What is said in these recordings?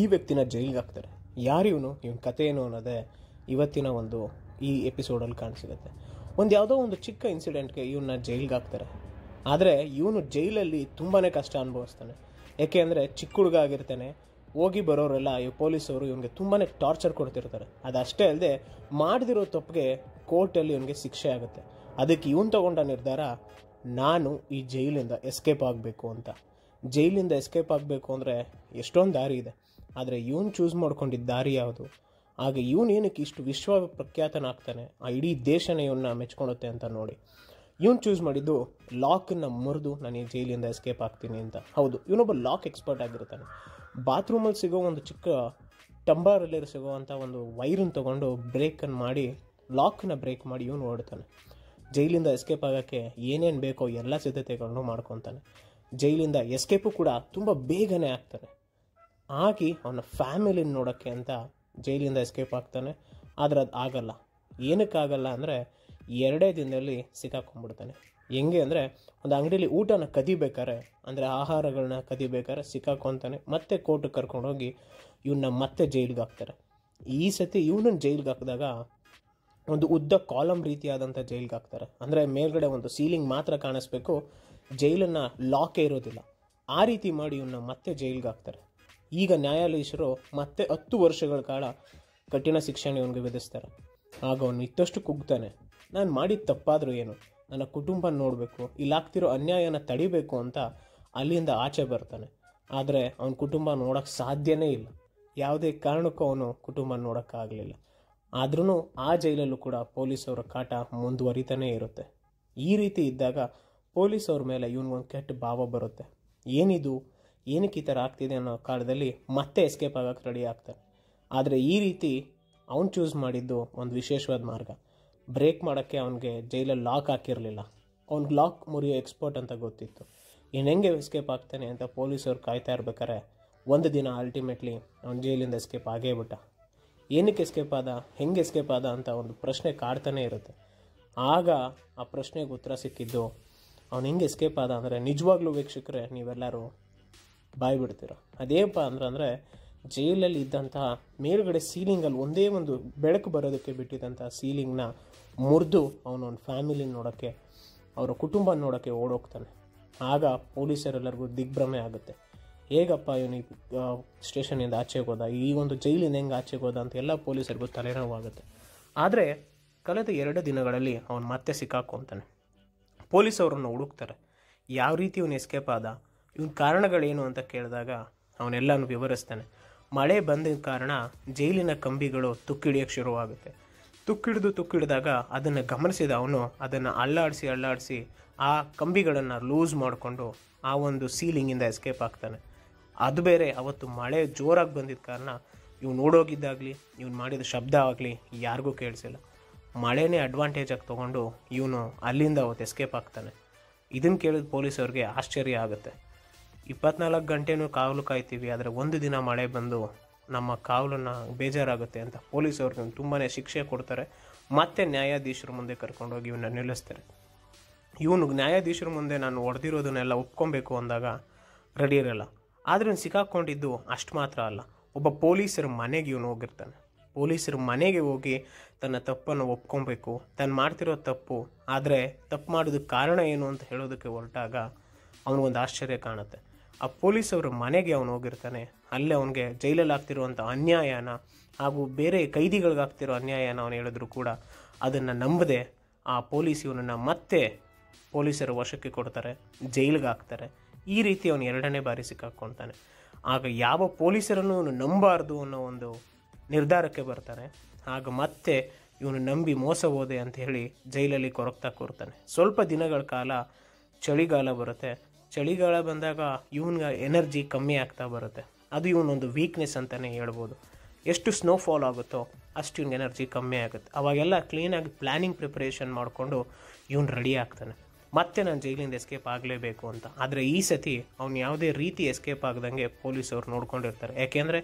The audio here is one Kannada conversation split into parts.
ಈ ವ್ಯಕ್ತಿನ ಜೈಲಿಗೆ ಹಾಕ್ತಾರೆ ಇವನು ಇವನ ಕತೆ ಏನು ಅನ್ನೋದೇ ಇವತ್ತಿನ ಒಂದು ಈ ಎಪಿಸೋಡಲ್ಲಿ ಕಾಣಿಸಿರುತ್ತೆ ಒಂದು ಯಾವುದೋ ಒಂದು ಚಿಕ್ಕ ಇನ್ಸಿಡೆಂಟ್ಗೆ ಇವನ್ನ ಜೈಲಿಗೆ ಹಾಕ್ತಾರೆ ಆದರೆ ಇವನು ಜೈಲಲ್ಲಿ ತುಂಬಾ ಕಷ್ಟ ಅನುಭವಿಸ್ತಾನೆ ಯಾಕೆ ಅಂದರೆ ಚಿಕ್ಕ ಹುಡುಗ ಆಗಿರ್ತಾನೆ ಹೋಗಿ ಬರೋರೆಲ್ಲ ಈ ಪೊಲೀಸರು ಇವನಿಗೆ ತುಂಬಾ ಟಾರ್ಚರ್ ಕೊಡ್ತಿರ್ತಾರೆ ಅದಷ್ಟೇ ಅಲ್ಲದೆ ಮಾಡದಿರೋ ತಪ್ಪಿಗೆ ಕೋರ್ಟಲ್ಲಿ ಇವನಿಗೆ ಶಿಕ್ಷೆ ಆಗುತ್ತೆ ಅದಕ್ಕೆ ಇವನು ತಗೊಂಡ ನಿರ್ಧಾರ ನಾನು ಈ ಜೈಲಿಂದ ಎಸ್ಕೇಪ್ ಆಗಬೇಕು ಅಂತ ಜೈಲಿಂದ ಎಸ್ಕೇಪ್ ಆಗಬೇಕು ಅಂದರೆ ಎಷ್ಟೊಂದು ದಾರಿ ಇದೆ ಆದರೆ ಇವನು ಚೂಸ್ ಮಾಡ್ಕೊಂಡಿದ್ದ ದಾರಿ ಯಾವುದು ಆಗ ಏನಕ್ಕೆ ಇಷ್ಟು ವಿಶ್ವ ಪ್ರಖ್ಯಾತನಾಗ್ತಾನೆ ಆ ಇಡೀ ದೇಶನೇ ಇವನ್ನ ಮೆಚ್ಕೊಳುತ್ತೆ ಅಂತ ನೋಡಿ ಇವನು ಚೂಸ್ ಮಾಡಿದ್ದು ಲಾಕನ್ನು ಮುರಿದು ನಾನು ಈ ಜೈಲಿಂದ ಎಸ್ಕೇಪ್ ಆಗ್ತೀನಿ ಅಂತ ಹೌದು ಇವನೊಬ್ಬ ಲಾಕ್ ಎಕ್ಸ್ಪರ್ಟ್ ಆಗಿರ್ತಾನೆ ಬಾತ್ರೂಮಲ್ಲಿ ಸಿಗೋ ಒಂದು ಚಿಕ್ಕ ಟಂಬಾರಲ್ಲಿ ಸಿಗೋವಂಥ ಒಂದು ವೈರನ್ನು ತೊಗೊಂಡು ಬ್ರೇಕನ್ನು ಮಾಡಿ ಲಾಕನ್ನ ಬ್ರೇಕ್ ಮಾಡಿ ಇವನು ಓಡ್ತಾನೆ ಜೈಲಿಂದ ಎಸ್ಕೇಪ್ ಆಗೋಕ್ಕೆ ಏನೇನು ಬೇಕೋ ಎಲ್ಲ ಸಿದ್ಧತೆಗಳನ್ನು ಮಾಡ್ಕೊತಾನೆ ಜೈಲಿಂದ ಎಸ್ಕೇಪು ಕೂಡ ತುಂಬ ಬೇಗನೆ ಆಗ್ತಾನೆ ಆಗಿ ಅವನ ಫ್ಯಾಮಿಲಿನ ನೋಡೋಕ್ಕೆ ಅಂತ ಜೈಲಿಂದ ಎಸ್ಕೇಪ್ ಆಗ್ತಾನೆ ಆದರೆ ಅದು ಆಗಲ್ಲ ಏನಕ್ಕಾಗಲ್ಲ ಅಂದರೆ ಎರಡೇ ದಿನದಲ್ಲಿ ಸಿಕ್ಕಾಕೊಂಡ್ಬಿಡ್ತಾನೆ ಹೆಂಗೆ ಅಂದರೆ ಒಂದು ಅಂಗಡಿಯಲ್ಲಿ ಊಟನ ಕದಿಬೇಕಾರೆ ಅಂದರೆ ಆಹಾರಗಳನ್ನ ಕದಿಬೇಕಾರೆ ಸಿಕ್ಕಾಕೊತಾನೆ ಮತ್ತೆ ಕೋರ್ಟಿಗೆ ಕರ್ಕೊಂಡು ಹೋಗಿ ಇವನ್ನ ಮತ್ತೆ ಜೈಲಿಗೆ ಹಾಕ್ತಾರೆ ಈ ಸತಿ ಇವನನ್ನು ಜೈಲಿಗೆ ಹಾಕಿದಾಗ ಒಂದು ಉದ್ದ ಕಾಲಮ್ ರೀತಿಯಾದಂಥ ಜೈಲಿಗೆ ಹಾಕ್ತಾರೆ ಅಂದರೆ ಮೇಲ್ಗಡೆ ಒಂದು ಸೀಲಿಂಗ್ ಮಾತ್ರ ಕಾಣಿಸ್ಬೇಕು ಜೈಲನ್ನು ಲಾಕೇ ಇರೋದಿಲ್ಲ ಆ ರೀತಿ ಮಾಡಿ ಇವನ್ನ ಮತ್ತೆ ಜೈಲಿಗೆ ಹಾಕ್ತಾರೆ ಈಗ ನ್ಯಾಯಾಧೀಶರು ಮತ್ತೆ ಹತ್ತು ವರ್ಷಗಳ ಕಾಲ ಕಠಿಣ ಶಿಕ್ಷಣ ಇವನಿಗೆ ವಿಧಿಸ್ತಾರೆ ಆಗ ಅವನು ಇತ್ತಷ್ಟು ಕುಗ್ತಾನೆ ನಾನು ಮಾಡಿದ ತಪ್ಪಾದರೂ ಏನು ನನ್ನ ಕುಟುಂಬ ನೋಡಬೇಕು ಇಲ್ಲಾಗ್ತಿರೋ ಅನ್ಯಾಯನ ತಡಿಬೇಕು ಅಂತ ಅಲ್ಲಿಂದ ಆಚೆ ಬರ್ತಾನೆ ಆದರೆ ಅವನ ಕುಟುಂಬ ನೋಡೋಕ್ಕೆ ಸಾಧ್ಯನೇ ಇಲ್ಲ ಯಾವುದೇ ಕಾರಣಕ್ಕೂ ಅವನು ಕುಟುಂಬ ನೋಡೋಕ್ಕಾಗಲಿಲ್ಲ ಆದ್ರೂ ಆ ಜೈಲಲ್ಲೂ ಕೂಡ ಪೊಲೀಸವರ ಕಾಟ ಮುಂದುವರಿತಾನೇ ಇರುತ್ತೆ ಈ ರೀತಿ ಇದ್ದಾಗ ಪೊಲೀಸವ್ರ ಮೇಲೆ ಇವನಿಗೊಂದು ಕೆಟ್ಟ ಭಾವ ಬರುತ್ತೆ ಏನಿದು ಏನಕ್ಕೆ ಈ ಥರ ಆಗ್ತಿದೆ ಅನ್ನೋ ಕಾಲದಲ್ಲಿ ಮತ್ತೆ ಎಸ್ಕೇಪ್ ಆಗೋಕ್ಕೆ ರೆಡಿ ಆಗ್ತಾನೆ ಆದರೆ ಈ ರೀತಿ ಅವನು ಚೂಸ್ ಮಾಡಿದ್ದು ಒಂದು ವಿಶೇಷವಾದ ಮಾರ್ಗ ಬ್ರೇಕ್ ಮಾಡೋಕ್ಕೆ ಅವನಿಗೆ ಜೈಲಲ್ಲಿ ಲಾಕ್ ಹಾಕಿರಲಿಲ್ಲ ಅವ್ನಿಗೆ ಲಾಕ್ ಮುರಿಯೋ ಎಕ್ಸ್ಪರ್ಟ್ ಅಂತ ಗೊತ್ತಿತ್ತು ಇನ್ನು ಹೆಂಗೆ ಎಸ್ಕೇಪ್ ಆಗ್ತಾನೆ ಅಂತ ಪೊಲೀಸವ್ರು ಕಾಯ್ತಾ ಇರ್ಬೇಕಾರೆ ಒಂದು ದಿನ ಅಲ್ಟಿಮೇಟ್ಲಿ ಅವ್ನು ಜೈಲಿಂದ ಎಸ್ಕೇಪ್ ಆಗೇ ಬಿಟ್ಟ ಏನಕ್ಕೆ ಎಸ್ಕೇಪ್ ಆದ ಹೆಂಗೆ ಎಸ್ಕೇಪ್ ಆದ ಅಂತ ಒಂದು ಪ್ರಶ್ನೆ ಕಾಡ್ತಾನೆ ಇರುತ್ತೆ ಆಗ ಆ ಪ್ರಶ್ನೆಗೆ ಉತ್ತರ ಸಿಕ್ಕಿದ್ದು ಅವ್ನು ಹೆಂಗೆ ಎಸ್ಕೇಪ್ ಆದ ಅಂದರೆ ನಿಜವಾಗ್ಲೂ ವೀಕ್ಷಕರೇ ನೀವೆಲ್ಲರೂ ಬಾಯ್ಬಿಡ್ತೀರ ಅದೇಪ್ಪ ಅಂದ್ರೆ ಜೈಲಲ್ಲಿ ಇದ್ದಂತಹ ಮೇಲುಗಡೆ ಸೀಲಿಂಗಲ್ಲಿ ಒಂದೇ ಒಂದು ಬೆಳಕು ಬರೋದಕ್ಕೆ ಬಿಟ್ಟಿದ್ದಂಥ ಸೀಲಿಂಗ್ನ ಮುರಿದು ಅವನೊಂದು ಫ್ಯಾಮಿಲಿ ನೋಡೋಕ್ಕೆ ಅವರ ಕುಟುಂಬ ನೋಡೋಕ್ಕೆ ಓಡೋಗ್ತಾನೆ ಆಗ ಪೊಲೀಸರೆಲ್ಲರಿಗೂ ದಿಗ್ಭ್ರಮೆ ಆಗುತ್ತೆ ಹೇಗಪ್ಪ ಈ ಸ್ಟೇಷನಿಂದ ಆಚೆಗೆ ಹೋದ ಈ ಒಂದು ಜೈಲಿನ ಹೆಂಗೆ ಆಚೆಗೆ ಹೋದ ಅಂತ ಎಲ್ಲ ಪೊಲೀಸರಿಗೂ ತಲೆನೋವಾಗುತ್ತೆ ಆದರೆ ಕಳೆದ ಎರಡು ದಿನಗಳಲ್ಲಿ ಅವನು ಮತ್ತೆ ಸಿಕ್ಕಾಕೊಂತಾನೆ ಪೊಲೀಸ್ ಅವರನ್ನು ಹುಡುಕ್ತಾರೆ ಯಾವ ರೀತಿ ಇವನು ಎಸ್ಕೇಪ್ ಆದ ಇವನ ಕಾರಣಗಳೇನು ಅಂತ ಕೇಳಿದಾಗ ಅವನೆಲ್ಲನೂ ವಿವರಿಸ್ತಾನೆ ಮಳೆ ಬಂದ ಕಾರಣ ಜೈಲಿನ ಕಂಬಿಗಳು ತುಕ್ಕಿಡಿಯೋಕ್ಕೆ ಶುರುವಾಗುತ್ತೆ ತುಕ್ಕಿಡಿದು ತುಕ್ಕಿಡಿದಾಗ ಅದನ್ನು ಗಮನಿಸಿದ ಅವನು ಅದನ್ನು ಅಳ್ಳಾಡಿಸಿ ಅಳ್ಳಾಡಿಸಿ ಆ ಕಂಬಿಗಳನ್ನು ಲೂಸ್ ಮಾಡಿಕೊಂಡು ಆ ಒಂದು ಸೀಲಿಂಗಿಂದ ಎಸ್ಕೇಪ್ ಆಗ್ತಾನೆ ಅದು ಬೇರೆ ಅವತ್ತು ಮಳೆ ಜೋರಾಗಿ ಬಂದಿದ್ದ ಕಾರಣ ಇವ್ನು ನೋಡೋಗಿದ್ದಾಗಲಿ ಇವ್ನು ಮಾಡಿದ ಶಬ್ದ ಆಗಲಿ ಯಾರಿಗೂ ಕೇಳಿಸಿಲ್ಲ ಮಳೆನೇ ಅಡ್ವಾಂಟೇಜ್ ಆಗಿ ತೊಗೊಂಡು ಇವನು ಅಲ್ಲಿಂದ ಅವತ್ತು ಎಸ್ಕೇಪ್ ಆಗ್ತಾನೆ ಇದನ್ನು ಕೇಳಿದ ಪೊಲೀಸವ್ರಿಗೆ ಆಶ್ಚರ್ಯ ಆಗುತ್ತೆ ಇಪ್ಪತ್ನಾಲ್ಕು ಗಂಟೆನೂ ಕಾವಲು ಕಾಯ್ತೀವಿ ಆದರೆ ಒಂದು ದಿನ ಮಳೆ ಬಂದು ನಮ್ಮ ಕಾವಲನ್ನು ಬೇಜಾರಾಗುತ್ತೆ ಅಂತ ಪೊಲೀಸವ್ರಿಗೆ ತುಂಬಾ ಶಿಕ್ಷೆ ಕೊಡ್ತಾರೆ ಮತ್ತೆ ನ್ಯಾಯಾಧೀಶರ ಮುಂದೆ ಕರ್ಕೊಂಡೋಗಿ ಇವನ್ನ ನಿಲ್ಲಿಸ್ತಾರೆ ಇವನು ನ್ಯಾಯಾಧೀಶರ ಮುಂದೆ ನಾನು ಹೊಡೆದಿರೋದನ್ನೆಲ್ಲ ಒಪ್ಕೊಬೇಕು ಅಂದಾಗ ರೆಡಿ ಇರಲ್ಲ ಆದರೆ ಸಿಕ್ಕಾಕ್ಕೊಂಡಿದ್ದು ಅಷ್ಟು ಮಾತ್ರ ಅಲ್ಲ ಒಬ್ಬ ಪೊಲೀಸರ ಮನೆಗೆ ಇವನು ಹೋಗಿರ್ತಾನೆ ಪೊಲೀಸರ ಮನೆಗೆ ಹೋಗಿ ತನ್ನ ತಪ್ಪನ್ನು ಒಪ್ಕೊಬೇಕು ತಾನು ಮಾಡ್ತಿರೋ ತಪ್ಪು ಆದರೆ ತಪ್ಪು ಮಾಡೋದಕ್ಕೆ ಕಾರಣ ಏನು ಅಂತ ಹೇಳೋದಕ್ಕೆ ಹೊರಟಾಗ ಅವನಿಗೊಂದು ಆಶ್ಚರ್ಯ ಕಾಣುತ್ತೆ ಆ ಪೊಲೀಸವರು ಮನೆಗೆ ಅವನು ಹೋಗಿರ್ತಾನೆ ಅಲ್ಲೇ ಅವನಿಗೆ ಜೈಲಲ್ಲಿ ಆಗ್ತಿರುವಂಥ ಅನ್ಯಾಯನ ಹಾಗೂ ಬೇರೆ ಕೈದಿಗಳಿಗಾಗ್ತಿರೋ ಅನ್ಯಾಯನ ಅವನು ಹೇಳಿದ್ರು ಕೂಡ ಅದನ್ನು ನಂಬದೆ ಆ ಪೊಲೀಸ್ ಇವನನ್ನು ಮತ್ತೆ ಪೊಲೀಸರು ವಶಕ್ಕೆ ಕೊಡ್ತಾರೆ ಜೈಲಿಗೆ ಹಾಕ್ತಾರೆ ಈ ರೀತಿ ಅವನು ಎರಡನೇ ಬಾರಿ ಸಿಕ್ಕಾಕ್ಕೊತಾನೆ ಆಗ ಯಾವ ಪೊಲೀಸರನ್ನು ಇವನು ನಂಬಾರ್ದು ಅನ್ನೋ ಒಂದು ನಿರ್ಧಾರಕ್ಕೆ ಬರ್ತಾನೆ ಆಗ ಮತ್ತೆ ಇವನು ನಂಬಿ ಮೋಸ ಹೋದೆ ಅಂತ ಹೇಳಿ ಜೈಲಲ್ಲಿ ಕೊರಗ್ತಾ ಕೂರ್ತಾನೆ ಸ್ವಲ್ಪ ದಿನಗಳ ಕಾಲ ಚಳಿಗಾಲ ಬರುತ್ತೆ ಚಳಿಗಾಲ ಬಂದಾಗ ಇವನ್ಗೆ ಎನರ್ಜಿ ಕಮ್ಮಿ ಆಗ್ತಾ ಬರುತ್ತೆ ಅದು ಇವನೊಂದು ವೀಕ್ನೆಸ್ ಅಂತಲೇ ಹೇಳ್ಬೋದು ಎಷ್ಟು ಸ್ನೋ ಫಾಲ್ ಆಗುತ್ತೋ ಅಷ್ಟು ಇವ್ನಿಗೆ ಎನರ್ಜಿ ಕಮ್ಮಿ ಆಗುತ್ತೆ ಅವಾಗೆಲ್ಲ ಕ್ಲೀನಾಗಿ ಪ್ಲ್ಯಾನಿಂಗ್ ಪ್ರಿಪ್ರೇಷನ್ ಮಾಡಿಕೊಂಡು ಇವನು ರೆಡಿ ಆಗ್ತಾನೆ ಮತ್ತೆ ನಾನು ಜೈಲಿಂದ ಎಸ್ಕೇಪ್ ಆಗಲೇಬೇಕು ಅಂತ ಆದರೆ ಈ ಸತಿ ಅವ್ನು ಯಾವುದೇ ರೀತಿ ಎಸ್ಕೇಪ್ ಆಗದಂಗೆ ಪೊಲೀಸವ್ರು ನೋಡ್ಕೊಂಡಿರ್ತಾರೆ ಯಾಕೆಂದರೆ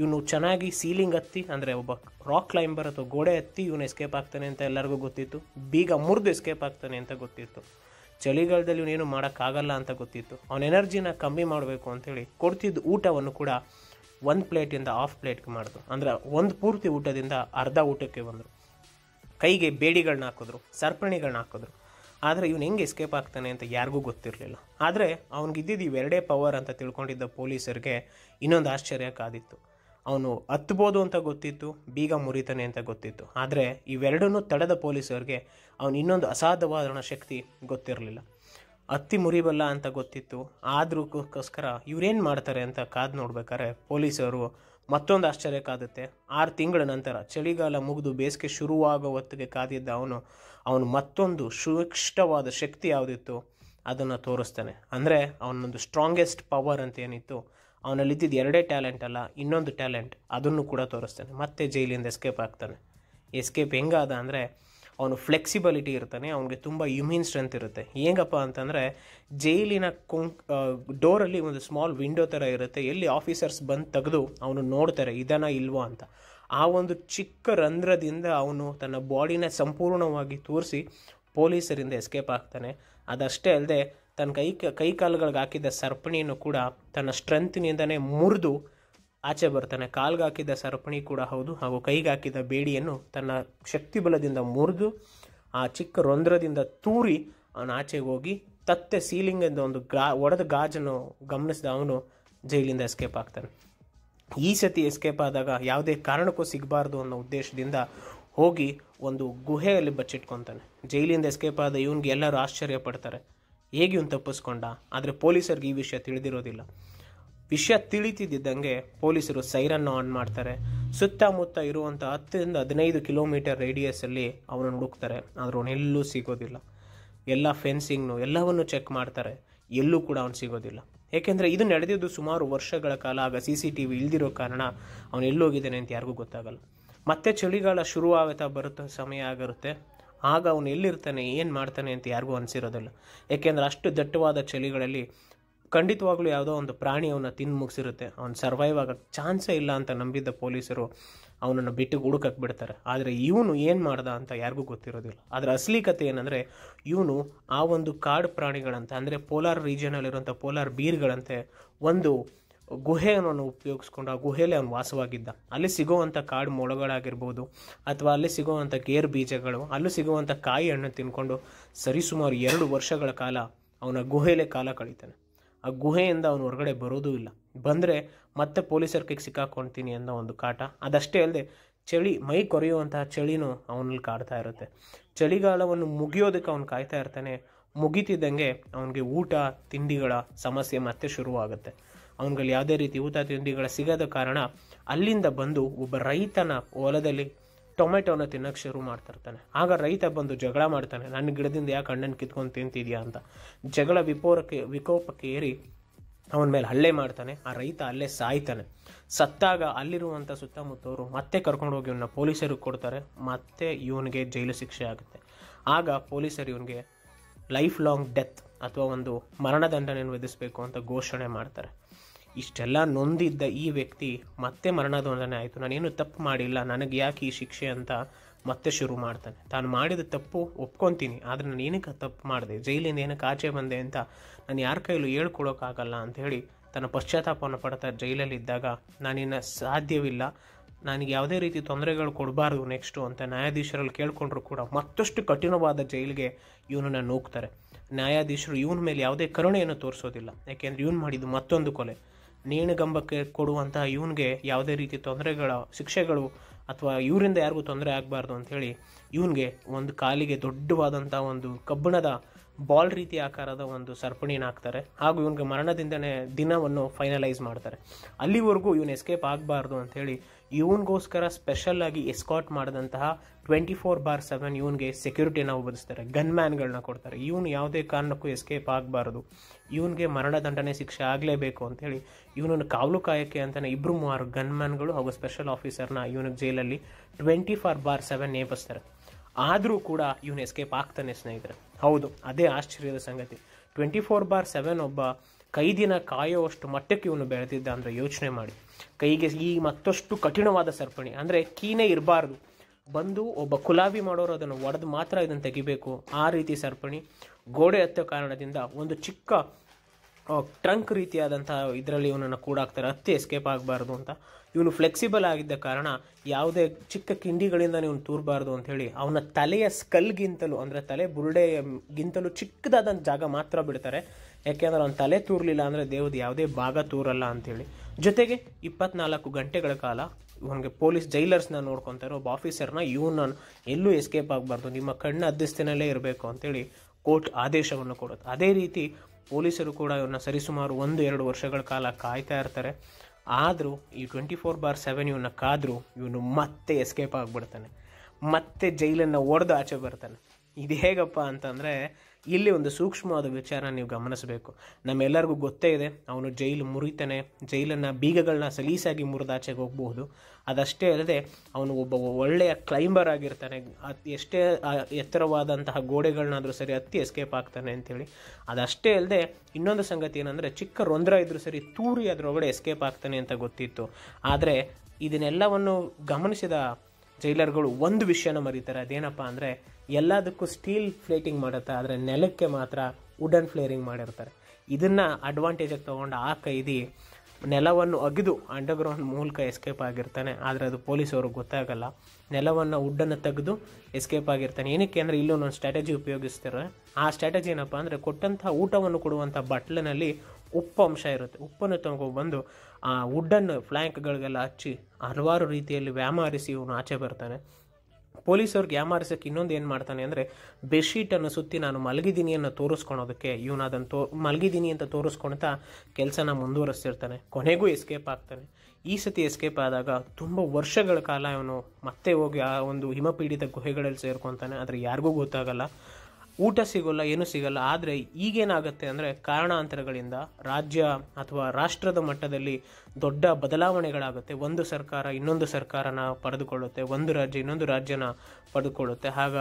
ಇವನು ಚೆನ್ನಾಗಿ ಸೀಲಿಂಗ್ ಹತ್ತಿ ಅಂದರೆ ಒಬ್ಬ ರಾಕ್ ಕ್ಲೈಂಬರ್ ಅಥವಾ ಗೋಡೆ ಹತ್ತಿ ಇವನು ಎಸ್ಕೇಪ್ ಆಗ್ತಾನೆ ಅಂತ ಎಲ್ಲರಿಗೂ ಗೊತ್ತಿತ್ತು ಬೀಗ ಮುರಿದು ಎಸ್ಕೇಪ್ ಆಗ್ತಾನೆ ಅಂತ ಗೊತ್ತಿತ್ತು ಚಳಿಗಾಲದಲ್ಲಿ ಇವನೇನು ಮಾಡೋಕ್ಕಾಗಲ್ಲ ಅಂತ ಗೊತ್ತಿತ್ತು ಅವನ ಎನರ್ಜಿನ ಕಮ್ಮಿ ಮಾಡಬೇಕು ಅಂತೇಳಿ ಕೊಡ್ತಿದ್ದ ಊಟವನ್ನು ಕೂಡ ಒಂದು ಪ್ಲೇಟಿಂದ ಆಫ್ ಪ್ಲೇಟ್ಗೆ ಮಾಡಿದ್ರು ಅಂದರೆ ಒಂದು ಪೂರ್ತಿ ಊಟದಿಂದ ಅರ್ಧ ಊಟಕ್ಕೆ ಬಂದರು ಕೈಗೆ ಬೇಡಿಗಳನ್ನ ಹಾಕಿದ್ರು ಸರ್ಪಣಿಗಳನ್ನ ಹಾಕಿದ್ರು ಆದರೆ ಇವನು ಹೆಂಗೆ ಎಸ್ಕೇಪ್ ಆಗ್ತಾನೆ ಅಂತ ಯಾರಿಗೂ ಗೊತ್ತಿರಲಿಲ್ಲ ಆದರೆ ಅವ್ನಿಗಿದ್ದಿದ್ದು ಇವೆರಡೇ ಪವರ್ ಅಂತ ತಿಳ್ಕೊಂಡಿದ್ದ ಪೊಲೀಸರಿಗೆ ಇನ್ನೊಂದು ಆಶ್ಚರ್ಯ ಕಾದಿತ್ತು ಅವನು ಹತ್ಬೋದು ಅಂತ ಗೊತ್ತಿತ್ತು ಬೀಗ ಮುರಿತಾನೆ ಅಂತ ಗೊತ್ತಿತ್ತು ಆದರೆ ಇವೆರಡನ್ನೂ ತಡೆದ ಪೊಲೀಸರಿಗೆ ಅವನು ಇನ್ನೊಂದು ಅಸಾಧ್ಯವಾದ ಶಕ್ತಿ ಗೊತ್ತಿರಲಿಲ್ಲ ಅತ್ತಿ ಮುರಿಬಲ್ಲ ಅಂತ ಗೊತ್ತಿತ್ತು ಆದ್ರೂಕೋಸ್ಕರ ಇವರೇನು ಮಾಡ್ತಾರೆ ಅಂತ ಕಾದು ನೋಡ್ಬೇಕಾದ್ರೆ ಪೊಲೀಸರು ಮತ್ತೊಂದು ಆಶ್ಚರ್ಯ ಕಾದುತ್ತೆ ಆರು ತಿಂಗಳ ನಂತರ ಚಳಿಗಾಲ ಮುಗಿದು ಬೇಸಿಗೆ ಶುರುವಾಗೋ ಹೊತ್ತಿಗೆ ಕಾದಿದ್ದ ಅವನು ಅವನು ಮತ್ತೊಂದು ಸುರಕ್ಷಿತವಾದ ಶಕ್ತಿ ಯಾವುದಿತ್ತು ಅದನ್ನು ತೋರಿಸ್ತಾನೆ ಅಂದರೆ ಅವನೊಂದು ಸ್ಟ್ರಾಂಗೆಸ್ಟ್ ಪವರ್ ಅಂತ ಏನಿತ್ತು ಅವನಲ್ಲಿದ್ದಿದ್ದು ಎರಡೇ ಟ್ಯಾಲೆಂಟ್ ಅಲ್ಲ ಇನ್ನೊಂದು ಟ್ಯಾಲೆಂಟ್ ಅದನ್ನು ಕೂಡ ತೋರಿಸ್ತಾನೆ ಮತ್ತೆ ಜೈಲಿಂದ ಎಸ್ಕೇಪ್ ಆಗ್ತಾನೆ ಎಸ್ಕೇಪ್ ಹೆಂಗಾದ ಅಂದರೆ ಅವನು ಫ್ಲೆಕ್ಸಿಬಿಲಿಟಿ ಇರ್ತಾನೆ ಅವನಿಗೆ ತುಂಬ ಇಮ್ಯೂನ್ ಸ್ಟ್ರೆಂತ್ ಇರುತ್ತೆ ಹೇಗಪ್ಪ ಅಂತಂದರೆ ಜೈಲಿನ ಕುಂಕ್ ಡೋರಲ್ಲಿ ಒಂದು ಸ್ಮಾಲ್ ವಿಂಡೋ ಥರ ಇರುತ್ತೆ ಎಲ್ಲಿ ಆಫೀಸರ್ಸ್ ಬಂದು ತೆಗೆದು ಅವನು ನೋಡ್ತಾರೆ ಇದನ್ನ ಇಲ್ವೋ ಅಂತ ಆ ಒಂದು ಚಿಕ್ಕ ರಂಧ್ರದಿಂದ ಅವನು ತನ್ನ ಬಾಡಿನ ಸಂಪೂರ್ಣವಾಗಿ ತೋರಿಸಿ ಪೊಲೀಸರಿಂದ ಎಸ್ಕೇಪ್ ಆಗ್ತಾನೆ ಅದಷ್ಟೇ ಅಲ್ಲದೆ ತನ್ನ ಕೈ ಕೈ ಕಾಲುಗಳಿಗೆ ಹಾಕಿದ್ದ ಸರ್ಪಣಿಯನ್ನು ಕೂಡ ತನ್ನ ಸ್ಟ್ರೆಂತ್ನಿಂದನೇ ಮುರಿದು ಆಚೆ ಬರ್ತಾನೆ ಕಾಲ್ಗೆ ಹಾಕಿದ್ದ ಸರಪಣಿ ಕೂಡ ಹೌದು ಹಾಗೂ ಕೈಗೆ ಹಾಕಿದ ಬೇಡಿಯನ್ನು ತನ್ನ ಶಕ್ತಿ ಬಲದಿಂದ ಮುರಿದು ಆ ಚಿಕ್ಕ ರಂಧ್ರದಿಂದ ತೂರಿ ಅವನ ಆಚೆಗೆ ಹೋಗಿ ತತ್ತೆ ಸೀಲಿಂಗಿಂದ ಒಂದು ಗಾ ಒಡೆದ ಗಾಜನ್ನು ಗಮನಿಸಿದ ಅವನು ಜೈಲಿಂದ ಎಸ್ಕೇಪ್ ಆಗ್ತಾನೆ ಈ ಸತಿ ಎಸ್ಕೇಪ್ ಆದಾಗ ಯಾವುದೇ ಕಾರಣಕ್ಕೂ ಸಿಗಬಾರ್ದು ಅನ್ನೋ ಉದ್ದೇಶದಿಂದ ಹೋಗಿ ಒಂದು ಗುಹೆಯಲ್ಲಿ ಬಚ್ಚಿಟ್ಕೊತಾನೆ ಜೈಲಿಂದ ಎಸ್ಕೇಪ್ ಆದ ಇವನಿಗೆ ಎಲ್ಲರೂ ಆಶ್ಚರ್ಯ ಪಡ್ತಾರೆ ಹೇಗೆ ಇವನು ತಪ್ಪಿಸ್ಕೊಂಡ ಆದರೆ ಪೊಲೀಸರಿಗೆ ಈ ವಿಷಯ ತಿಳಿದಿರೋದಿಲ್ಲ ವಿಷಯ ತಿಳಿತಿದ್ದಂಗೆ ಪೊಲೀಸರು ಸೈರನ್ನು ಆನ್ ಮಾಡ್ತಾರೆ ಸುತ್ತಮುತ್ತ ಇರುವಂಥ ಹತ್ತರಿಂದ ಹದಿನೈದು ಕಿಲೋಮೀಟರ್ ರೇಡಿಯಸ್ಸಲ್ಲಿ ಅವನು ಹುಡುಕ್ತಾರೆ ಆದರೆ ಅವನು ಎಲ್ಲೂ ಸಿಗೋದಿಲ್ಲ ಎಲ್ಲ ಫೆನ್ಸಿಂಗ್ನು ಎಲ್ಲವನ್ನು ಚೆಕ್ ಮಾಡ್ತಾರೆ ಎಲ್ಲೂ ಕೂಡ ಅವನು ಸಿಗೋದಿಲ್ಲ ಏಕೆಂದರೆ ಇದು ನಡೆದಿದ್ದು ಸುಮಾರು ವರ್ಷಗಳ ಕಾಲ ಆಗ ಸಿ ಸಿ ಟಿ ವಿ ಇಲ್ದಿರೋ ಕಾರಣ ಅವನು ಎಲ್ಲೋಗಿದ್ದಾನೆ ಅಂತ ಯಾರಿಗೂ ಗೊತ್ತಾಗಲ್ಲ ಮತ್ತೆ ಚಳಿಗಾಲ ಶುರುವಾಗುತ್ತಾ ಬರುತ್ತ ಸಮಯ ಆಗಿರುತ್ತೆ ಆಗ ಅವನು ಎಲ್ಲಿರ್ತಾನೆ ಏನು ಮಾಡ್ತಾನೆ ಅಂತ ಯಾರಿಗೂ ಅನಿಸಿರೋದಿಲ್ಲ ಏಕೆಂದರೆ ಅಷ್ಟು ದಟ್ಟವಾದ ಚಳಿಗಳಲ್ಲಿ ಖಂಡಿತವಾಗ್ಲೂ ಯಾವುದೋ ಒಂದು ಪ್ರಾಣಿ ಅವನ್ನ ತಿಂದು ಮುಗಿಸಿರುತ್ತೆ ಅವ್ನು ಸರ್ವೈವ್ ಆಗೋಕ್ಕೆ ಚಾನ್ಸೇ ಇಲ್ಲ ಅಂತ ನಂಬಿದ್ದ ಪೊಲೀಸರು ಅವನನ್ನು ಬಿಟ್ಟು ಹುಡುಕಕ್ಕೆ ಬಿಡ್ತಾರೆ ಆದರೆ ಇವನು ಏನು ಮಾಡ್ದ ಅಂತ ಯಾರಿಗೂ ಗೊತ್ತಿರೋದಿಲ್ಲ ಅದರ ಅಸಲಿ ಕಥೆ ಏನಂದರೆ ಇವನು ಆ ಒಂದು ಕಾಡು ಪ್ರಾಣಿಗಳಂತೆ ಅಂದರೆ ಪೋಲಾರ್ ರೀಜನಲ್ಲಿರುವಂಥ ಪೋಲಾರ್ ಬೀರ್ಗಳಂತೆ ಒಂದು ಗುಹೆಯನ್ನು ಅವನು ಉಪಯೋಗಿಸ್ಕೊಂಡು ಆ ಗುಹೆಯಲ್ಲಿ ಅವನು ವಾಸವಾಗಿದ್ದ ಅಲ್ಲಿ ಸಿಗುವಂಥ ಕಾಡು ಮೊಳಗಳಾಗಿರ್ಬೋದು ಅಥವಾ ಅಲ್ಲಿ ಸಿಗುವಂಥ ಗೇರ್ ಬೀಜಗಳು ಅಲ್ಲಿ ಸಿಗುವಂಥ ಕಾಯಿ ಹಣ್ಣು ತಿನ್ಕೊಂಡು ಸರಿಸುಮಾರು ಎರಡು ವರ್ಷಗಳ ಕಾಲ ಅವನ ಗುಹೆಯಲ್ಲೇ ಕಾಲ ಕಳೀತಾನೆ ಆ ಗುಹೆಯಿಂದ ಅವನು ಹೊರಗಡೆ ಬರೋದೂ ಇಲ್ಲ ಬಂದರೆ ಮತ್ತೆ ಪೊಲೀಸರ ಕೈಗೆ ಸಿಕ್ಕಾಕೊಳ್ತೀನಿ ಅನ್ನೋ ಒಂದು ಕಾಟ ಅದಷ್ಟೇ ಅಲ್ಲದೆ ಚಳಿ ಮೈ ಕೊರೆಯುವಂತಹ ಚಳಿನೂ ಅವನಲ್ಲಿ ಕಾಡ್ತಾ ಇರುತ್ತೆ ಚಳಿಗಾಲವನ್ನು ಮುಗಿಯೋದಕ್ಕೆ ಅವನು ಕಾಯ್ತಾ ಇರ್ತಾನೆ ಮುಗಿತಿದ್ದಂಗೆ ಅವನಿಗೆ ಊಟ ತಿಂಡಿಗಳ ಸಮಸ್ಯೆ ಮತ್ತೆ ಶುರುವಾಗುತ್ತೆ ಅವನುಗಳು ಯಾವುದೇ ರೀತಿ ಊಟ ತಿಂಡಿಗಳ ಸಿಗದ ಕಾರಣ ಅಲ್ಲಿಂದ ಬಂದು ಒಬ್ಬ ರೈತನ ಹೊಲದಲ್ಲಿ ಟೊಮೆಟೊನ ತಿನ್ನೋಕ್ಕೆ ಶುರು ಮಾಡ್ತಿರ್ತಾನೆ ಆಗ ರೈತ ಬಂದು ಜಗಳ ಮಾಡ್ತಾನೆ ನನ್ನ ಗಿಡದಿಂದ ಯಾಕೆ ಹಣ್ಣನ್ನು ಕಿತ್ಕೊಂಡು ತಿಂತಿದ್ಯಾ ಅಂತ ಜಗಳ ವಿಪೋರಕ್ಕೆ ವಿಕೋಪಕ್ಕೆ ಏರಿ ಅವನ ಮೇಲೆ ಹಲ್ಲೆ ಮಾಡ್ತಾನೆ ಆ ರೈತ ಅಲ್ಲೇ ಸಾಯ್ತಾನೆ ಸತ್ತಾಗ ಅಲ್ಲಿರುವಂಥ ಸುತ್ತಮುತ್ತವರು ಮತ್ತೆ ಹೋಗಿ ಇವನ್ನ ಪೊಲೀಸರಿಗೆ ಕೊಡ್ತಾರೆ ಮತ್ತೆ ಇವನಿಗೆ ಜೈಲು ಶಿಕ್ಷೆ ಆಗುತ್ತೆ ಆಗ ಪೊಲೀಸರು ಇವನಿಗೆ ಲೈಫ್ ಲಾಂಗ್ ಡೆತ್ ಅಥವಾ ಒಂದು ಮರಣದಂಡನೆಯನ್ನು ವಿಧಿಸಬೇಕು ಅಂತ ಘೋಷಣೆ ಮಾಡ್ತಾರೆ ಇಷ್ಟೆಲ್ಲ ನೊಂದಿದ್ದ ಈ ವ್ಯಕ್ತಿ ಮತ್ತೆ ಮರಣದೊಂದನೆ ಆಯಿತು ನಾನೇನು ತಪ್ಪು ಮಾಡಿಲ್ಲ ನನಗೆ ಯಾಕೆ ಈ ಶಿಕ್ಷೆ ಅಂತ ಮತ್ತೆ ಶುರು ಮಾಡ್ತಾನೆ ತಾನು ಮಾಡಿದ ತಪ್ಪು ಒಪ್ಕೊತೀನಿ ಆದರೆ ನಾನು ಏನಕ್ಕೆ ತಪ್ಪು ಮಾಡಿದೆ ಜೈಲಿಂದ ಏನಕ್ಕೆ ಆಚೆ ಬಂದೆ ಅಂತ ನಾನು ಯಾರ ಕೈಲೂ ಅಂತ ಹೇಳಿ ತನ್ನ ಪಶ್ಚಾತ್ತಾಪವನ್ನು ಪಡ್ತಾ ಜೈಲಲ್ಲಿದ್ದಾಗ ನಾನಿನ್ನು ಸಾಧ್ಯವಿಲ್ಲ ನನಗೆ ಯಾವುದೇ ರೀತಿ ತೊಂದರೆಗಳು ಕೊಡಬಾರ್ದು ನೆಕ್ಸ್ಟು ಅಂತ ನ್ಯಾಯಾಧೀಶರಲ್ಲಿ ಕೇಳಿಕೊಂಡ್ರು ಕೂಡ ಮತ್ತಷ್ಟು ಕಠಿಣವಾದ ಜೈಲಿಗೆ ಇವನನ್ನು ನೂಕ್ತಾರೆ ನ್ಯಾಯಾಧೀಶರು ಇವನ ಮೇಲೆ ಯಾವುದೇ ಕರುಣೆಯನ್ನು ತೋರಿಸೋದಿಲ್ಲ ಯಾಕೆಂದರೆ ಇವನು ಮಾಡಿದ್ದು ಮತ್ತೊಂದು ಕೊಲೆ ನೇಣುಗಂಬಕ್ಕೆ ಕೊಡುವಂತಹ ಇವನಿಗೆ ಯಾವುದೇ ರೀತಿ ತೊಂದರೆಗಳ ಶಿಕ್ಷೆಗಳು ಅಥವಾ ಇವರಿಂದ ಯಾರಿಗೂ ತೊಂದರೆ ಆಗಬಾರ್ದು ಅಂಥೇಳಿ ಇವನಿಗೆ ಒಂದು ಕಾಲಿಗೆ ದೊಡ್ಡವಾದಂಥ ಒಂದು ಕಬ್ಬಿಣದ ಬಾಲ್ ರೀತಿ ಆಕಾರದ ಒಂದು ಸರ್ಪಣಿನ ಹಾಕ್ತಾರೆ ಹಾಗೂ ಇವನಿಗೆ ಮರಣದಿಂದನೇ ದಿನವನ್ನು ಫೈನಲೈಸ್ ಮಾಡ್ತಾರೆ ಅಲ್ಲಿವರೆಗೂ ಇವನು ಎಸ್ಕೇಪ್ ಆಗಬಾರ್ದು ಅಂಥೇಳಿ ಇವನ್ಗೋಸ್ಕರ ಸ್ಪೆಷಲ್ ಆಗಿ ಎಸ್ಕಾಟ್ ಮಾಡಿದಂತಹ ಟ್ವೆಂಟಿ ಫೋರ್ ಬಾರ್ ಸೆವೆನ್ ಇವನ್ಗೆ ಸೆಕ್ಯೂರಿಟಿನ ಒದಗಿಸ್ತಾರೆ ಗನ್ ಮ್ಯಾನ್ಗಳನ್ನ ಕೊಡ್ತಾರೆ ಇವನು ಯಾವುದೇ ಕಾರಣಕ್ಕೂ ಎಸ್ಕೇಪ್ ಆಗಬಾರ್ದು ಇವನಿಗೆ ಮರಣದಂಡನೆ ಶಿಕ್ಷೆ ಆಗಲೇಬೇಕು ಅಂತೇಳಿ ಇವನನ್ನು ಕಾವಲು ಕಾಯಕ್ಕೆ ಅಂತಲೇ ಇಬ್ಬರು ಮೂವರು ಗನ್ ಮ್ಯಾನ್ಗಳು ಹಾಗೂ ಸ್ಪೆಷಲ್ ಆಫೀಸರ್ನ ಇವನಿಗೆ ಜೈಲಲ್ಲಿ ಟ್ವೆಂಟಿ ಫೋರ್ ಬಾರ್ ಸೆವೆನ್ ನೇಪಿಸ್ತಾರೆ ಆದರೂ ಕೂಡ ಇವನು ಎಸ್ಕೇಪ್ ಆಗ್ತಾನೆ ಸ್ನೇಹಿತರೆ ಹೌದು ಅದೇ ಆಶ್ಚರ್ಯದ ಸಂಗತಿ ಟ್ವೆಂಟಿ ಫೋರ್ ಬಾರ್ ಸೆವೆನ್ ಒಬ್ಬ ಕೈದಿನ ಕಾಯುವಷ್ಟು ಮಟ್ಟಕ್ಕೆ ಇವನು ಬೆಳೆದಿದ್ದ ಅಂದರೆ ಯೋಚನೆ ಮಾಡಿ ಕೈಗೆ ಈ ಮತ್ತಷ್ಟು ಕಠಿಣವಾದ ಸರ್ಪಣಿ ಅಂದರೆ ಕೀನೇ ಇರಬಾರ್ದು ಬಂದು ಒಬ್ಬ ಕುಲಾವಿ ಮಾಡೋರು ಅದನ್ನು ಒಡೆದು ಮಾತ್ರ ಇದನ್ನು ತೆಗಿಬೇಕು ಆ ರೀತಿ ಸರ್ಪಣಿ ಗೋಡೆ ಹತ್ತೋ ಕಾರಣದಿಂದ ಒಂದು ಚಿಕ್ಕ ಟ್ರಂಕ್ ರೀತಿಯಾದಂಥ ಇದರಲ್ಲಿ ಇವನನ್ನು ಹಾಕ್ತಾರೆ ಹತ್ತಿ ಎಸ್ಕೇಪ್ ಆಗಬಾರ್ದು ಅಂತ ಇವನು ಫ್ಲೆಕ್ಸಿಬಲ್ ಆಗಿದ್ದ ಕಾರಣ ಯಾವುದೇ ಚಿಕ್ಕ ಕಿಂಡಿಗಳಿಂದ ಇವನು ತೂರಬಾರ್ದು ಅಂಥೇಳಿ ಅವನ ತಲೆಯ ಸ್ಕಲ್ಗಿಂತಲೂ ಅಂದರೆ ತಲೆ ಗಿಂತಲೂ ಚಿಕ್ಕದಾದಂಥ ಜಾಗ ಮಾತ್ರ ಬಿಡ್ತಾರೆ ಯಾಕೆಂದ್ರೆ ಅವ್ನು ತಲೆ ತೂರಲಿಲ್ಲ ಅಂದರೆ ದೇವ್ರದ್ದು ಯಾವುದೇ ಭಾಗ ತೂರಲ್ಲ ಅಂಥೇಳಿ ಜೊತೆಗೆ ಇಪ್ಪತ್ನಾಲ್ಕು ಗಂಟೆಗಳ ಕಾಲ ಅವನಿಗೆ ಪೊಲೀಸ್ ಜೈಲರ್ಸ್ನ ನೋಡ್ಕೊತಾರೆ ಒಬ್ಬ ಆಫೀಸರ್ನ ಇವನ್ನ ಎಲ್ಲೂ ಎಸ್ಕೇಪ್ ಆಗಬಾರ್ದು ನಿಮ್ಮ ಕಣ್ಣು ಅದ್ದಿಸ್ತಿನಲ್ಲೇ ಇರಬೇಕು ಅಂತೇಳಿ ಕೋರ್ಟ್ ಆದೇಶವನ್ನು ಕೊಡುತ್ತೆ ಅದೇ ರೀತಿ ಪೊಲೀಸರು ಕೂಡ ಇವನ್ನ ಸರಿಸುಮಾರು ಒಂದು ಎರಡು ವರ್ಷಗಳ ಕಾಲ ಕಾಯ್ತಾ ಇರ್ತಾರೆ ಆದರೂ ಈ ಟ್ವೆಂಟಿ ಫೋರ್ ಬಾರ್ ಸೆವೆನ್ ಇವನ್ನ ಕಾದರೂ ಇವನು ಮತ್ತೆ ಎಸ್ಕೇಪ್ ಆಗಿಬಿಡ್ತಾನೆ ಮತ್ತೆ ಜೈಲನ್ನು ಒಡೆದು ಆಚೆ ಬರ್ತಾನೆ ಇದು ಹೇಗಪ್ಪ ಅಂತಂದರೆ ಇಲ್ಲಿ ಒಂದು ಸೂಕ್ಷ್ಮವಾದ ವಿಚಾರ ನೀವು ಗಮನಿಸಬೇಕು ನಮ್ಮೆಲ್ಲರಿಗೂ ಗೊತ್ತೇ ಇದೆ ಅವನು ಜೈಲು ಮುರಿತಾನೆ ಜೈಲನ್ನು ಬೀಗಗಳನ್ನ ಸಲೀಸಾಗಿ ಮುರಿದಾಚೆಗೆ ಹೋಗಬಹುದು ಅದಷ್ಟೇ ಅಲ್ಲದೆ ಅವನು ಒಬ್ಬ ಒಳ್ಳೆಯ ಕ್ಲೈಂಬರ್ ಆಗಿರ್ತಾನೆ ಎಷ್ಟೇ ಎತ್ತರವಾದಂತಹ ಗೋಡೆಗಳನ್ನಾದರೂ ಸರಿ ಹತ್ತಿ ಎಸ್ಕೇಪ್ ಆಗ್ತಾನೆ ಅಂತೇಳಿ ಅದಷ್ಟೇ ಅಲ್ಲದೆ ಇನ್ನೊಂದು ಸಂಗತಿ ಏನಂದರೆ ಚಿಕ್ಕ ರೊಂದ್ರ ಇದ್ರೂ ಸರಿ ತೂರಿ ಅದರೊಳಗಡೆ ಎಸ್ಕೇಪ್ ಆಗ್ತಾನೆ ಅಂತ ಗೊತ್ತಿತ್ತು ಆದರೆ ಇದನ್ನೆಲ್ಲವನ್ನು ಗಮನಿಸಿದ ಜೈಲರ್ಗಳು ಒಂದು ವಿಷಯನ ಮರೀತಾರೆ ಅದೇನಪ್ಪ ಅಂದರೆ ಎಲ್ಲದಕ್ಕೂ ಸ್ಟೀಲ್ ಫ್ಲೇಟಿಂಗ್ ಮಾಡುತ್ತೆ ಆದರೆ ನೆಲಕ್ಕೆ ಮಾತ್ರ ವುಡನ್ ಫ್ಲೇರಿಂಗ್ ಮಾಡಿರ್ತಾರೆ ಇದನ್ನು ಅಡ್ವಾಂಟೇಜಾಗಿ ತೊಗೊಂಡು ಆ ಕೈದಿ ನೆಲವನ್ನು ಅಗಿದು ಅಂಡರ್ಗ್ರೌಂಡ್ ಮೂಲಕ ಎಸ್ಕೇಪ್ ಆಗಿರ್ತಾನೆ ಆದರೆ ಅದು ಪೊಲೀಸ್ ಗೊತ್ತಾಗಲ್ಲ ನೆಲವನ್ನು ವುಡ್ಡನ್ನು ತೆಗೆದು ಎಸ್ಕೇಪ್ ಆಗಿರ್ತಾನೆ ಏನಕ್ಕೆ ಅಂದರೆ ಇಲ್ಲೂ ಒಂದು ಸ್ಟ್ರಾಟಜಿ ಉಪಯೋಗಿಸ್ತಾರೆ ಆ ಸ್ಟ್ರಾಟಜಿ ಏನಪ್ಪ ಅಂದರೆ ಕೊಟ್ಟಂಥ ಊಟವನ್ನು ಕೊಡುವಂಥ ಬಟ್ಲಿನಲ್ಲಿ ಉಪ್ಪು ಅಂಶ ಇರುತ್ತೆ ಉಪ್ಪನ್ನು ತಗೊಂಡ್ಬಂದು ಆ ವುಡ್ಡನ್ನು ಫ್ಲ್ಯಾಂಕ್ಗಳಿಗೆಲ್ಲ ಹಚ್ಚಿ ಹಲವಾರು ರೀತಿಯಲ್ಲಿ ವ್ಯಾಮಾರಿಸಿ ಇವನು ಆಚೆ ಬರ್ತಾನೆ ಪೊಲೀಸರು ಗ್ಯಾಮಾರಿಸಕ್ಕೆ ಇನ್ನೊಂದು ಏನು ಮಾಡ್ತಾನೆ ಅಂದರೆ ಬೆಡ್ಶೀಟನ್ನು ಸುತ್ತಿ ನಾನು ಮಲಗಿದ್ದೀನಿ ತೋರಿಸ್ಕೊಳೋದಕ್ಕೆ ಇವನು ಅದನ್ನು ತೋ ಮಲಗಿದ್ದೀನಿ ಅಂತ ತೋರಿಸ್ಕೊಳ್ತಾ ಕೆಲಸನ ಮುಂದುವರಿಸ್ತಿರ್ತಾನೆ ಕೊನೆಗೂ ಎಸ್ಕೇಪ್ ಆಗ್ತಾನೆ ಈ ಸತಿ ಎಸ್ಕೇಪ್ ಆದಾಗ ತುಂಬ ವರ್ಷಗಳ ಕಾಲ ಇವನು ಮತ್ತೆ ಹೋಗಿ ಆ ಒಂದು ಹಿಮಪೀಡಿತ ಗುಹೆಗಳಲ್ಲಿ ಸೇರ್ಕೊತಾನೆ ಆದರೆ ಯಾರಿಗೂ ಗೊತ್ತಾಗಲ್ಲ ಊಟ ಸಿಗೋಲ್ಲ ಏನೂ ಸಿಗೋಲ್ಲ ಆದರೆ ಈಗೇನಾಗುತ್ತೆ ಅಂದರೆ ಕಾರಣಾಂತರಗಳಿಂದ ರಾಜ್ಯ ಅಥವಾ ರಾಷ್ಟ್ರದ ಮಟ್ಟದಲ್ಲಿ ದೊಡ್ಡ ಬದಲಾವಣೆಗಳಾಗುತ್ತೆ ಒಂದು ಸರ್ಕಾರ ಇನ್ನೊಂದು ಸರ್ಕಾರನ ಪಡೆದುಕೊಳ್ಳುತ್ತೆ ಒಂದು ರಾಜ್ಯ ಇನ್ನೊಂದು ರಾಜ್ಯನ ಪಡೆದುಕೊಳ್ಳುತ್ತೆ ಆಗ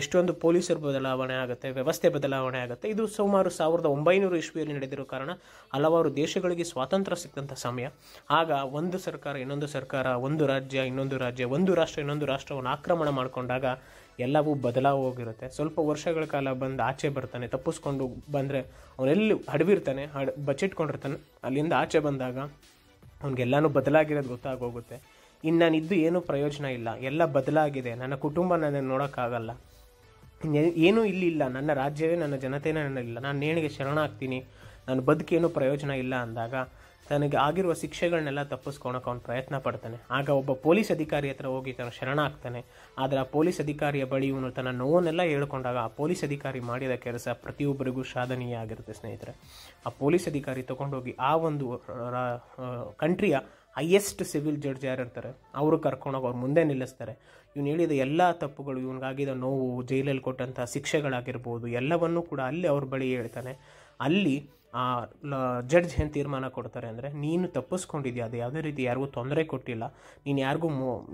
ಎಷ್ಟೊಂದು ಪೊಲೀಸರು ಬದಲಾವಣೆ ಆಗುತ್ತೆ ವ್ಯವಸ್ಥೆ ಬದಲಾವಣೆ ಆಗುತ್ತೆ ಇದು ಸುಮಾರು ಸಾವಿರದ ಒಂಬೈನೂರು ಇಸ್ವಿಯಲ್ಲಿ ನಡೆದಿರೋ ಕಾರಣ ಹಲವಾರು ದೇಶಗಳಿಗೆ ಸ್ವಾತಂತ್ರ್ಯ ಸಿಕ್ಕಂಥ ಸಮಯ ಆಗ ಒಂದು ಸರ್ಕಾರ ಇನ್ನೊಂದು ಸರ್ಕಾರ ಒಂದು ರಾಜ್ಯ ಇನ್ನೊಂದು ರಾಜ್ಯ ಒಂದು ರಾಷ್ಟ್ರ ಇನ್ನೊಂದು ರಾಷ್ಟ್ರವನ್ನು ಆಕ್ರಮಣ ಮಾಡಿಕೊಂಡಾಗ ಎಲ್ಲವೂ ಹೋಗಿರುತ್ತೆ ಸ್ವಲ್ಪ ವರ್ಷಗಳ ಕಾಲ ಬಂದು ಆಚೆ ಬರ್ತಾನೆ ತಪ್ಪಿಸ್ಕೊಂಡು ಬಂದರೆ ಅವನೆಲ್ಲಿ ಹಡವಿರ್ತಾನೆ ಹಡ್ ಬಚ್ಚಿಟ್ಕೊಂಡಿರ್ತಾನೆ ಅಲ್ಲಿಂದ ಆಚೆ ಬಂದಾಗ ಅವ್ನಿಗೆಲ್ಲನೂ ಬದಲಾಗಿರೋದು ಗೊತ್ತಾಗೋಗುತ್ತೆ ಇನ್ನು ನಾನು ಇದ್ದು ಏನೂ ಪ್ರಯೋಜನ ಇಲ್ಲ ಎಲ್ಲ ಬದಲಾಗಿದೆ ನನ್ನ ಕುಟುಂಬ ನನಗೆ ನೋಡೋಕ್ಕಾಗಲ್ಲ ಏನೂ ಇಲ್ಲಿ ಇಲ್ಲ ನನ್ನ ರಾಜ್ಯವೇ ನನ್ನ ಜನತೆನೇ ಇಲ್ಲ ನಾನು ನೇಣಿಗೆ ಶರಣಾಗ್ತೀನಿ ನಾನು ಬದುಕೇನು ಪ್ರಯೋಜನ ಇಲ್ಲ ಅಂದಾಗ ತನಗೆ ಆಗಿರುವ ಶಿಕ್ಷೆಗಳನ್ನೆಲ್ಲ ತಪ್ಪಿಸ್ಕೊಳಕ್ಕೆ ಅವನು ಪ್ರಯತ್ನ ಪಡ್ತಾನೆ ಆಗ ಒಬ್ಬ ಪೊಲೀಸ್ ಅಧಿಕಾರಿ ಹತ್ರ ಹೋಗಿ ತನ್ನ ಆಗ್ತಾನೆ ಆದರೆ ಆ ಪೊಲೀಸ್ ಅಧಿಕಾರಿಯ ಬಳಿ ಇವನು ತನ್ನ ನೋವನ್ನೆಲ್ಲ ಹೇಳ್ಕೊಂಡಾಗ ಆ ಪೊಲೀಸ್ ಅಧಿಕಾರಿ ಮಾಡಿದ ಕೆಲಸ ಪ್ರತಿಯೊಬ್ಬರಿಗೂ ಶಾದನೀಯ ಆಗಿರುತ್ತೆ ಸ್ನೇಹಿತರೆ ಆ ಪೊಲೀಸ್ ಅಧಿಕಾರಿ ತೊಗೊಂಡೋಗಿ ಆ ಒಂದು ಕಂಟ್ರಿಯ ಹೈಯೆಸ್ಟ್ ಸಿವಿಲ್ ಜಡ್ಜ್ ಯಾರು ಇರ್ತಾರೆ ಅವರು ಕರ್ಕೊಂಡೋಗಿ ಅವ್ರು ಮುಂದೆ ನಿಲ್ಲಿಸ್ತಾರೆ ಇವನು ಹೇಳಿದ ಎಲ್ಲ ತಪ್ಪುಗಳು ಇವನಿಗಾಗಿದ ನೋವು ಜೈಲಲ್ಲಿ ಕೊಟ್ಟಂತಹ ಶಿಕ್ಷೆಗಳಾಗಿರ್ಬೋದು ಎಲ್ಲವನ್ನೂ ಕೂಡ ಅಲ್ಲಿ ಅವ್ರ ಬಳಿ ಹೇಳ್ತಾನೆ ಅಲ್ಲಿ ಆ ಜಡ್ಜ್ ಏನು ತೀರ್ಮಾನ ಕೊಡ್ತಾರೆ ಅಂದರೆ ನೀನು ತಪ್ಪಿಸ್ಕೊಂಡಿದ್ಯಾ ಅದು ಯಾವುದೇ ರೀತಿ ಯಾರಿಗೂ ತೊಂದರೆ ಕೊಟ್ಟಿಲ್ಲ ನೀನು ಯಾರಿಗೂ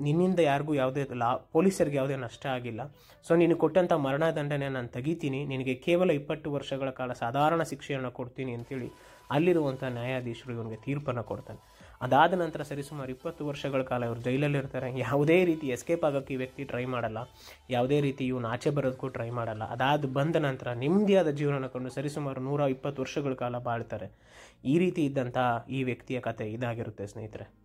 ನಿನ್ನಿಂದ ಯಾರಿಗೂ ಯಾವುದೇ ಲಾ ಪೊಲೀಸರಿಗೆ ಯಾವುದೇ ನಷ್ಟ ಆಗಿಲ್ಲ ಸೊ ನೀನು ಕೊಟ್ಟಂಥ ಮರಣದಂಡನೆ ನಾನು ತೆಗಿತೀನಿ ನಿನಗೆ ಕೇವಲ ಇಪ್ಪತ್ತು ವರ್ಷಗಳ ಕಾಲ ಸಾಧಾರಣ ಶಿಕ್ಷೆಯನ್ನು ಕೊಡ್ತೀನಿ ಅಂತೇಳಿ ಅಲ್ಲಿರುವಂಥ ನ್ಯಾಯಾಧೀಶರು ಇವನಿಗೆ ತೀರ್ಪನ್ನು ಕೊಡ್ತಾನೆ ಅದಾದ ನಂತರ ಸರಿಸುಮಾರು ಇಪ್ಪತ್ತು ವರ್ಷಗಳ ಕಾಲ ಇವರು ಜೈಲಲ್ಲಿರ್ತಾರೆ ಯಾವುದೇ ರೀತಿ ಎಸ್ಕೇಪ್ ಆಗೋಕ್ಕೆ ಈ ವ್ಯಕ್ತಿ ಟ್ರೈ ಮಾಡಲ್ಲ ಯಾವುದೇ ರೀತಿ ಇವನು ಆಚೆ ಬರೋದಕ್ಕೂ ಟ್ರೈ ಮಾಡಲ್ಲ ಅದಾದ ಬಂದ ನಂತರ ನಿಮ್ಮದಿಯಾದ ಜೀವನ ಕಂಡು ಸರಿಸುಮಾರು ನೂರ ಇಪ್ಪತ್ತು ವರ್ಷಗಳ ಕಾಲ ಬಾಳ್ತಾರೆ ಈ ರೀತಿ ಇದ್ದಂತಹ ಈ ವ್ಯಕ್ತಿಯ ಕತೆ ಇದಾಗಿರುತ್ತೆ ಸ್ನೇಹಿತರೆ